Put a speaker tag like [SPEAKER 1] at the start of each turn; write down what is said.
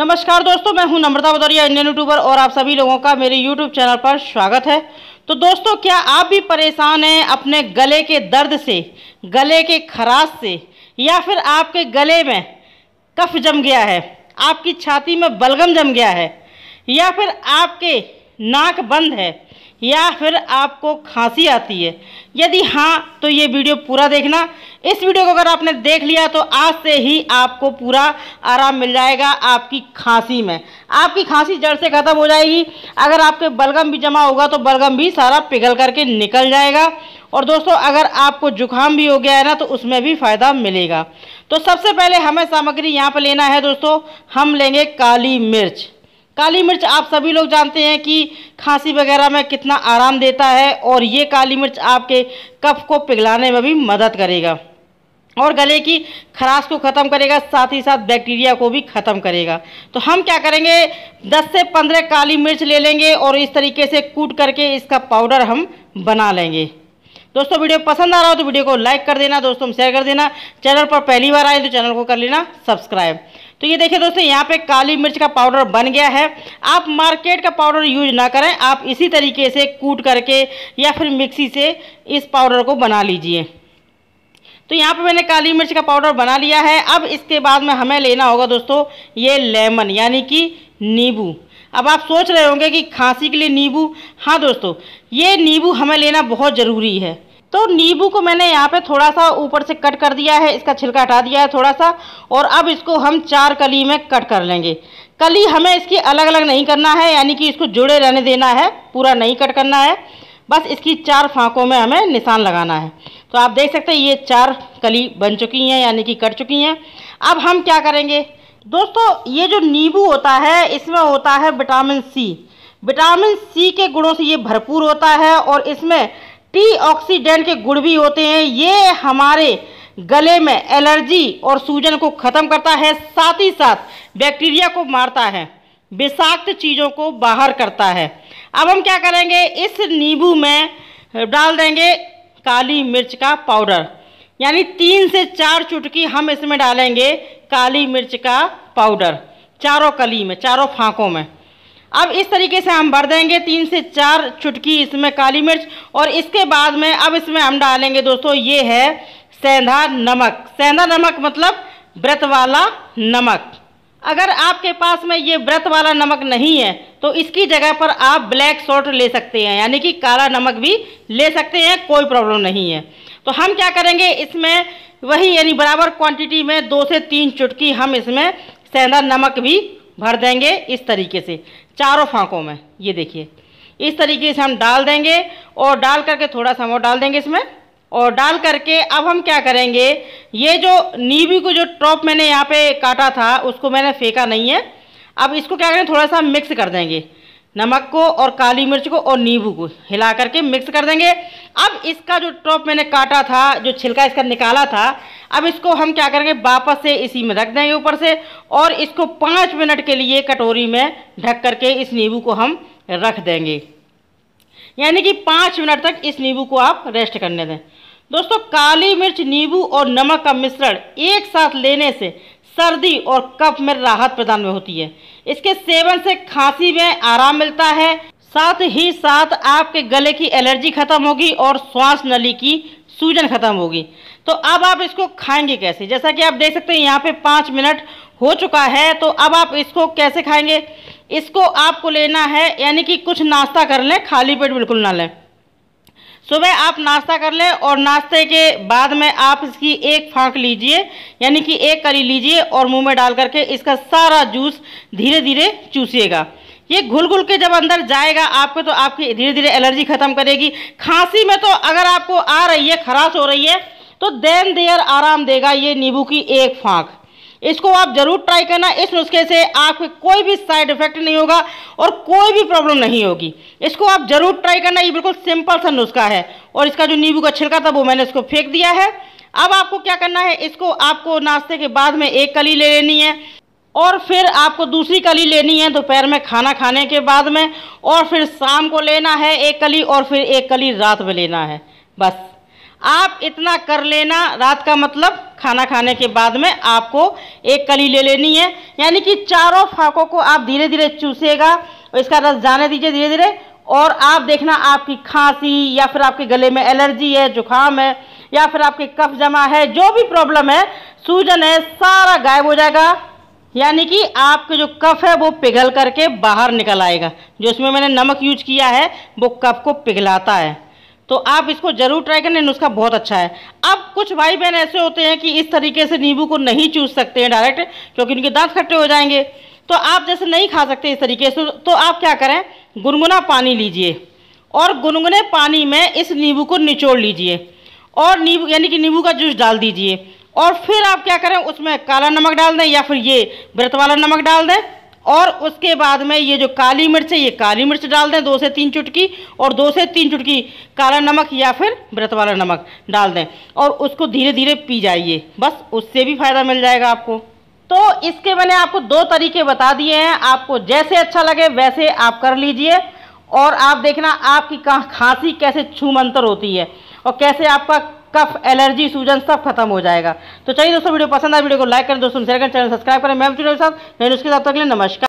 [SPEAKER 1] नमस्कार दोस्तों मैं हूं नम्रता बदौरिया इंडियन यूट्यूबर और आप सभी लोगों का मेरे यूट्यूब चैनल पर स्वागत है तो दोस्तों क्या आप भी परेशान हैं अपने गले के दर्द से गले के खराश से या फिर आपके गले में कफ जम गया है आपकी छाती में बलगम जम गया है या फिर आपके नाक बंद है या फिर आपको खांसी आती है यदि हाँ तो ये वीडियो पूरा देखना इस वीडियो को अगर आपने देख लिया तो आज से ही आपको पूरा आराम मिल जाएगा आपकी खांसी में आपकी खांसी जड़ से ख़त्म हो जाएगी अगर आपके बलगम भी जमा होगा तो बलगम भी सारा पिघल करके निकल जाएगा और दोस्तों अगर आपको जुकाम भी हो गया है ना तो उसमें भी फ़ायदा मिलेगा तो सबसे पहले हमें सामग्री यहाँ पर लेना है दोस्तों हम लेंगे काली मिर्च काली मिर्च आप सभी लोग जानते हैं कि खांसी वगैरह में कितना आराम देता है और ये काली मिर्च आपके कफ को पिघलाने में भी मदद करेगा और गले की खराश को ख़त्म करेगा साथ ही साथ बैक्टीरिया को भी ख़त्म करेगा तो हम क्या करेंगे 10 से 15 काली मिर्च ले लेंगे और इस तरीके से कूट करके इसका पाउडर हम बना लेंगे दोस्तों वीडियो पसंद आ रहा हो तो वीडियो को लाइक कर देना दोस्तों में शेयर कर देना चैनल पर पहली बार आए तो चैनल को कर लेना सब्सक्राइब तो ये देखिए दोस्तों यहाँ पे काली मिर्च का पाउडर बन गया है आप मार्केट का पाउडर यूज ना करें आप इसी तरीके से कूट करके या फिर मिक्सी से इस पाउडर को बना लीजिए तो यहाँ पे मैंने काली मिर्च का पाउडर बना लिया है अब इसके बाद में हमें लेना होगा दोस्तों ये लेमन यानी कि नींबू अब आप सोच रहे होंगे कि खांसी के लिए नींबू हाँ दोस्तों ये नींबू हमें लेना बहुत ज़रूरी है तो नींबू को मैंने यहाँ पे थोड़ा सा ऊपर से कट कर दिया है इसका छिलका हटा दिया है थोड़ा सा और अब इसको हम चार कली में कट कर लेंगे कली हमें इसकी अलग अलग नहीं करना है यानी कि इसको जुड़े रहने देना है पूरा नहीं कट करना है बस इसकी चार फांकों में हमें निशान लगाना है तो आप देख सकते हैं ये चार कली बन चुकी हैं यानी कि कट चुकी हैं अब हम क्या करेंगे दोस्तों ये जो नींबू होता है इसमें होता है विटामिन सी विटामिन सी के गुणों से ये भरपूर होता है और इसमें टी ऑक्सीडेंट के गुण भी होते हैं ये हमारे गले में एलर्जी और सूजन को ख़त्म करता है साथ ही साथ बैक्टीरिया को मारता है विषाक्त चीज़ों को बाहर करता है अब हम क्या करेंगे इस नींबू में डाल देंगे काली मिर्च का पाउडर यानी तीन से चार चुटकी हम इसमें डालेंगे काली मिर्च का पाउडर चारों कली में चारों फांकों में अब इस तरीके से हम भर देंगे तीन से चार चुटकी इसमें काली मिर्च और इसके बाद में अब इसमें हम डालेंगे दोस्तों ये है सेंधा नमक सेंधा नमक मतलब व्रत वाला नमक अगर आपके पास में ये व्रत वाला नमक नहीं है तो इसकी जगह पर आप ब्लैक सॉल्ट ले सकते हैं यानी कि काला नमक भी ले सकते हैं कोई प्रॉब्लम नहीं है तो हम क्या करेंगे इसमें वही यानी बराबर क्वांटिटी में दो से तीन चुटकी हम इसमें सेंधा नमक भी भर देंगे इस तरीके से चारों फांकों में ये देखिए इस तरीके से हम डाल देंगे और डाल करके थोड़ा सा और डाल देंगे इसमें और डाल करके अब हम क्या करेंगे ये जो नीबी को जो टॉप मैंने यहाँ पे काटा था उसको मैंने फेंका नहीं है अब इसको क्या करेंगे थोड़ा सा मिक्स कर देंगे नमक को और काली मिर्च को और नींबू को हिला करके मिक्स कर देंगे अब इसका जो टॉप मैंने काटा था जो छिलका इसका निकाला था अब इसको हम क्या करेंगे वापस से इसी में रख देंगे ऊपर से और इसको पाँच मिनट के लिए कटोरी में ढक करके इस नींबू को हम रख देंगे यानी कि पाँच मिनट तक इस नींबू को आप रेस्ट करने दें दोस्तों काली मिर्च नींबू और नमक का मिश्रण एक साथ लेने से सर्दी और कफ में राहत प्रदान में होती है इसके सेवन से खांसी में आराम मिलता है साथ ही साथ आपके गले की एलर्जी खत्म होगी और श्वास नली की सूजन खत्म होगी तो अब आप इसको खाएंगे कैसे जैसा कि आप देख सकते हैं यहाँ पे पाँच मिनट हो चुका है तो अब आप इसको कैसे खाएंगे इसको आपको लेना है यानी कि कुछ नाश्ता कर लें खाली पेट बिल्कुल ना लें सुबह आप नाश्ता कर लें और नाश्ते के बाद में आप इसकी एक फाँक लीजिए यानी कि एक करी लीजिए और मुंह में डाल करके इसका सारा जूस धीरे धीरे चूसिएगा ये घुल घुल के जब अंदर जाएगा आपको तो आपकी धीरे धीरे एलर्जी ख़त्म करेगी खांसी में तो अगर आपको आ रही है खराश हो रही है तो देन देर आराम देगा ये नींबू की एक फाँक इसको आप जरूर ट्राई करना इस नुस्खे से आपके कोई भी साइड इफेक्ट नहीं होगा और कोई भी प्रॉब्लम नहीं होगी इसको आप जरूर ट्राई करना ये बिल्कुल सिंपल सा नुस्खा है और इसका जो नींबू का छिलका था वो मैंने इसको फेंक दिया है अब आपको क्या करना है इसको आपको नाश्ते के बाद में एक कली ले लेनी है और फिर आपको दूसरी कली लेनी है दोपहर में खाना खाने के बाद में और फिर शाम को लेना है एक कली और फिर एक कली रात में लेना है बस आप इतना कर लेना रात का मतलब खाना खाने के बाद में आपको एक कली ले लेनी है यानी कि चारों फाकों को आप धीरे धीरे चूसेगा इसका रस जाने दीजिए धीरे धीरे और आप देखना आपकी खांसी या फिर आपके गले में एलर्जी है जुकाम है या फिर आपके कफ जमा है जो भी प्रॉब्लम है सूजन है सारा गायब हो जाएगा यानी कि आपके जो कफ है वो पिघल करके बाहर निकल आएगा जो इसमें मैंने नमक यूज किया है वो कफ को पिघलाता है तो आप इसको जरूर ट्राई करने नुस्खा बहुत अच्छा है अब कुछ भाई बहन ऐसे होते हैं कि इस तरीके से नींबू को नहीं चूस सकते हैं डायरेक्ट क्योंकि उनके दांत खट्टे हो जाएंगे तो आप जैसे नहीं खा सकते इस तरीके से तो आप क्या करें गुनगुना पानी लीजिए और गुनगुने पानी में इस नींबू को निचोड़ लीजिए और नींबू यानी कि नींबू का जूस डाल दीजिए और फिर आप क्या करें उसमें काला नमक डाल दें या फिर ये व्रत वाला नमक डाल दें और उसके बाद में ये जो काली मिर्च है ये काली मिर्च डाल दें दो से तीन चुटकी और दो से तीन चुटकी काला नमक या फिर व्रत वाला नमक डाल दें और उसको धीरे धीरे पी जाइए बस उससे भी फ़ायदा मिल जाएगा आपको तो इसके मैंने आपको दो तरीके बता दिए हैं आपको जैसे अच्छा लगे वैसे आप कर लीजिए और आप देखना आपकी खांसी कैसे छूमंतर होती है और कैसे आपका कफ एलर्जी सूजन सब खत्म हो जाएगा तो चलिए दोस्तों वीडियो पसंद आए वीडियो को लाइक करें दोस्तों शेयर करें चैनल सब्सक्राइब करें मैम चुनाव साहब नहीं उसके साथ अगले नमस्कार